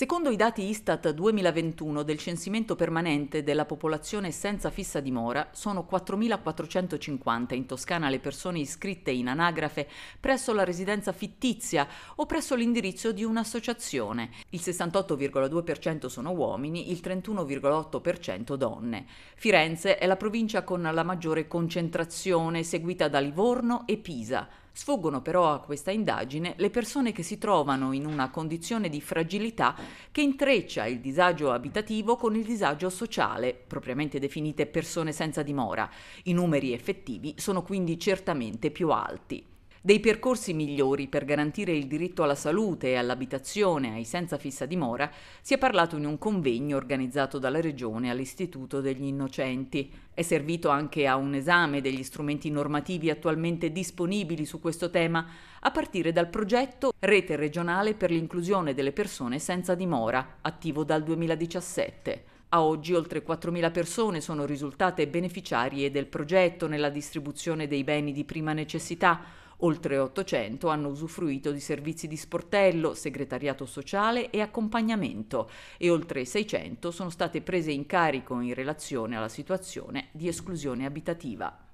Secondo i dati Istat 2021 del censimento permanente della popolazione senza fissa dimora, sono 4.450 in Toscana le persone iscritte in anagrafe presso la residenza fittizia o presso l'indirizzo di un'associazione. Il 68,2% sono uomini, il 31,8% donne. Firenze è la provincia con la maggiore concentrazione, seguita da Livorno e Pisa. Sfuggono però a questa indagine le persone che si trovano in una condizione di fragilità che intreccia il disagio abitativo con il disagio sociale, propriamente definite persone senza dimora. I numeri effettivi sono quindi certamente più alti dei percorsi migliori per garantire il diritto alla salute e all'abitazione ai senza fissa dimora si è parlato in un convegno organizzato dalla Regione all'Istituto degli Innocenti. È servito anche a un esame degli strumenti normativi attualmente disponibili su questo tema, a partire dal progetto Rete regionale per l'inclusione delle persone senza dimora, attivo dal 2017. A oggi oltre 4.000 persone sono risultate beneficiarie del progetto nella distribuzione dei beni di prima necessità, Oltre 800 hanno usufruito di servizi di sportello, segretariato sociale e accompagnamento e oltre 600 sono state prese in carico in relazione alla situazione di esclusione abitativa.